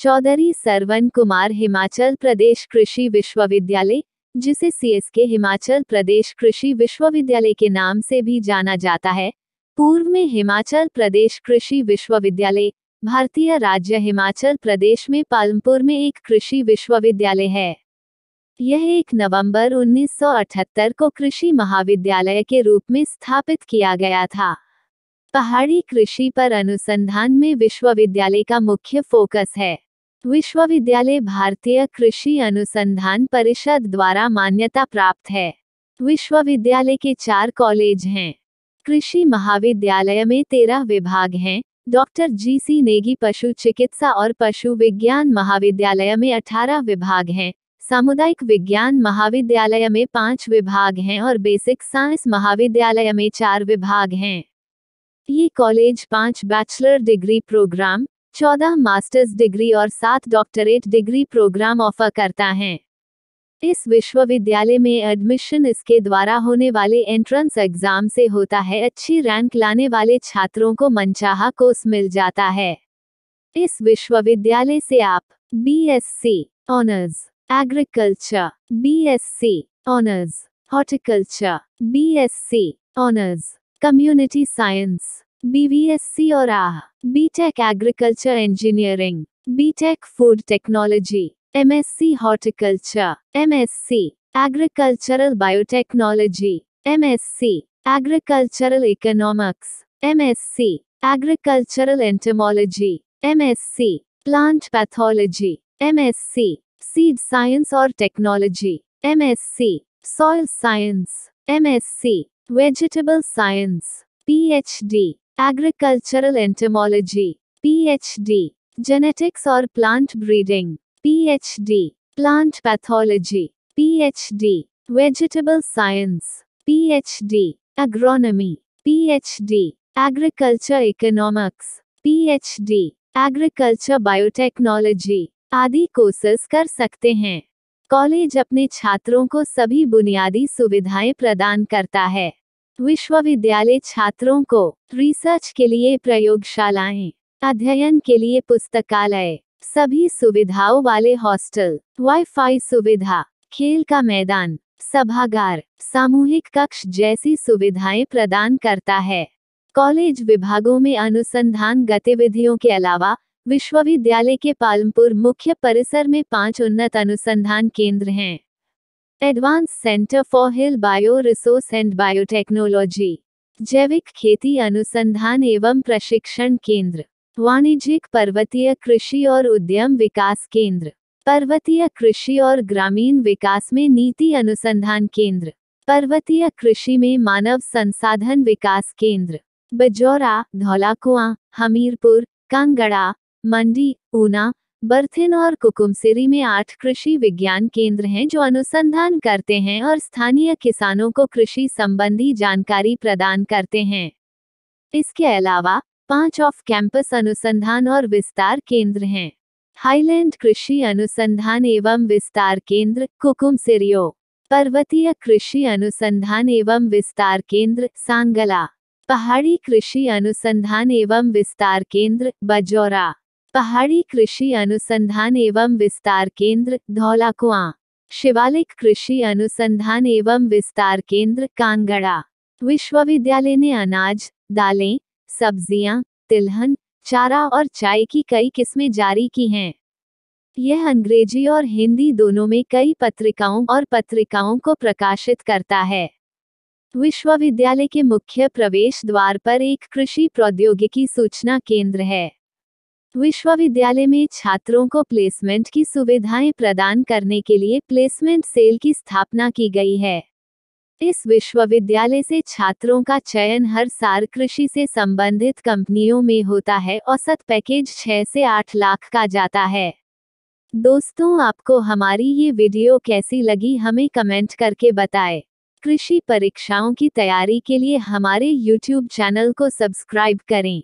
चौधरी सरवन कुमार हिमाचल प्रदेश कृषि विश्वविद्यालय जिसे सीएसके हिमाचल प्रदेश कृषि विश्वविद्यालय के नाम से भी जाना जाता है पूर्व में हिमाचल प्रदेश कृषि विश्वविद्यालय भारतीय राज्य हिमाचल प्रदेश में पालमपुर में एक कृषि विश्वविद्यालय है यह एक नवंबर 1978 को कृषि महाविद्यालय के रूप में स्थापित किया गया था पहाड़ी कृषि पर अनुसंधान में विश्वविद्यालय का मुख्य फोकस है विश्वविद्यालय भारतीय कृषि अनुसंधान परिषद द्वारा मान्यता प्राप्त है विश्वविद्यालय के चार कॉलेज हैं कृषि महाविद्यालय में तेरह विभाग हैं डॉक्टर जी सी नेगी पशु चिकित्सा और पशु विज्ञान महाविद्यालय में अठारह विभाग हैं सामुदायिक विज्ञान महाविद्यालय में पांच विभाग हैं और बेसिक साइंस महाविद्यालय में चार विभाग हैं ये कॉलेज पांच बैचलर डिग्री प्रोग्राम चौदह मास्टर्स डिग्री और सात डॉक्टरेट डिग्री प्रोग्राम ऑफर करता है इस विश्वविद्यालय में एडमिशन इसके द्वारा होने वाले एंट्रेंस एग्जाम से होता है अच्छी रैंक लाने वाले छात्रों को मनचाहा कोर्स मिल जाता है इस विश्वविद्यालय से आप B S C honours agriculture B S C honours horticulture B S C honours community science BVSC or BTech Agriculture Engineering, BTech Food Technology, MSc Horticulture, MSc Agricultural Biotechnology, MSc Agricultural Economics, MSc Agricultural Entomology, MSc Plant Pathology, MSc Seed Science or Technology, MSc Soil Science, MSc Vegetable Science, PhD agricultural entomology phd genetics और plant breeding phd plant pathology phd vegetable science phd agronomy phd agriculture economics phd agriculture biotechnology आदि courses कर सकते हैं college अपने छात्रों को सभी बुनियादी सुविधाएं प्रदान करता है विश्वविद्यालय छात्रों को रिसर्च के लिए प्रयोगशालाएं अध्ययन के लिए पुस्तकालय सभी सुविधाओं वाले हॉस्टल वाईफाई सुविधा खेल का मैदान सभागार सामूहिक कक्ष जैसी सुविधाएं प्रदान करता है कॉलेज विभागों में अनुसंधान गतिविधियों के अलावा विश्वविद्यालय के पालमपुर मुख्य परिसर में पांच उन्नत अनुसंधान केंद्र हैं advance centre for hill bio resource and biotechnology जैविक खेती अनुसंधान एवं प्रशिक्षण केंद्र वाणिज्यिक पर्वतीय कृषि और उद्यम विकास केंद्र पर्वतीय कृषि और ग्रामीण विकास में नीति अनुसंधान केंद्र पर्वतीय कृषि में मानव संसाधन विकास केंद्र बजौरा धौलाकुआ हमीरपुर कांगड़ा मंडी ऊना बर्थिन और कुकुमसिरी में आठ कृषि विज्ञान केंद्र हैं जो अनुसंधान करते हैं और स्थानीय किसानों को कृषि संबंधी जानकारी प्रदान करते हैं इसके अलावा पांच ऑफ कैंपस अनुसंधान और विस्तार केंद्र हैं हाईलैंड कृषि अनुसंधान एवं विस्तार केंद्र कुकुमसिरियो पर्वतीय कृषि अनुसंधान एवं विस्तार केंद्र सांगला पहाड़ी कृषि अनुसंधान एवं विस्तार केंद्र बजौरा पहाड़ी कृषि अनुसंधान एवं विस्तार केंद्र धौलाकुआ शिवालिक कृषि अनुसंधान एवं विस्तार केंद्र कांगड़ा विश्वविद्यालय ने अनाज दालें सब्जियां तिलहन चारा और चाय की कई किस्में जारी की हैं यह अंग्रेजी और हिंदी दोनों में कई पत्रिकाओं और पत्रिकाओं को प्रकाशित करता है विश्वविद्यालय के मुख्य प्रवेश द्वार पर एक कृषि प्रौद्योगिकी सूचना केंद्र है विश्वविद्यालय में छात्रों को प्लेसमेंट की सुविधाएं प्रदान करने के लिए प्लेसमेंट सेल की स्थापना की गई है इस विश्वविद्यालय से छात्रों का चयन हर साल कृषि से संबंधित कंपनियों में होता है औसत पैकेज 6 से 8 लाख का जाता है दोस्तों आपको हमारी ये वीडियो कैसी लगी हमें कमेंट करके बताएं। कृषि परीक्षाओं की तैयारी के लिए हमारे YouTube चैनल को सब्सक्राइब करें